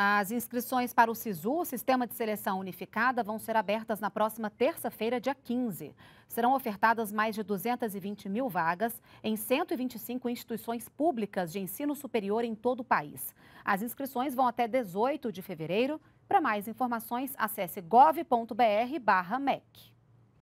As inscrições para o SISU, Sistema de Seleção Unificada, vão ser abertas na próxima terça-feira, dia 15. Serão ofertadas mais de 220 mil vagas em 125 instituições públicas de ensino superior em todo o país. As inscrições vão até 18 de fevereiro. Para mais informações, acesse gov.br/mec.